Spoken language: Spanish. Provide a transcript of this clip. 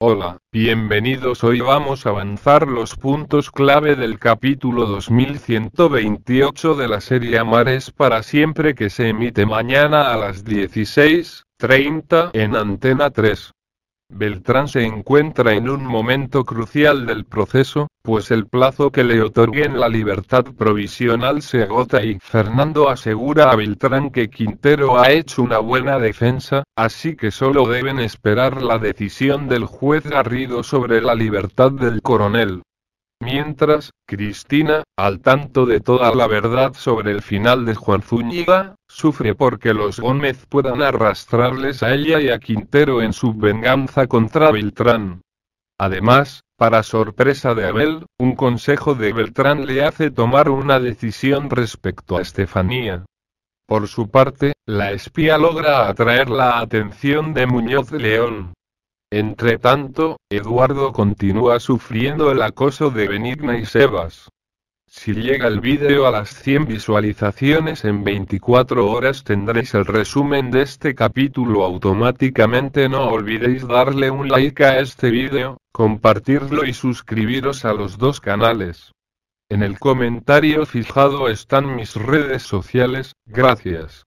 Hola, bienvenidos. Hoy vamos a avanzar los puntos clave del capítulo 2128 de la serie Amares para siempre que se emite mañana a las 16.30 en Antena 3. Beltrán se encuentra en un momento crucial del proceso, pues el plazo que le otorguen la libertad provisional se agota y Fernando asegura a Beltrán que Quintero ha hecho una buena defensa, así que solo deben esperar la decisión del juez Garrido sobre la libertad del coronel. Mientras, Cristina, al tanto de toda la verdad sobre el final de Juan Zúñiga, sufre porque los Gómez puedan arrastrarles a ella y a Quintero en su venganza contra Beltrán. Además, para sorpresa de Abel, un consejo de Beltrán le hace tomar una decisión respecto a Estefanía. Por su parte, la espía logra atraer la atención de Muñoz León, entre tanto, Eduardo continúa sufriendo el acoso de Benigna y Sebas. Si llega el vídeo a las 100 visualizaciones en 24 horas tendréis el resumen de este capítulo automáticamente. No olvidéis darle un like a este vídeo, compartirlo y suscribiros a los dos canales. En el comentario fijado están mis redes sociales, gracias.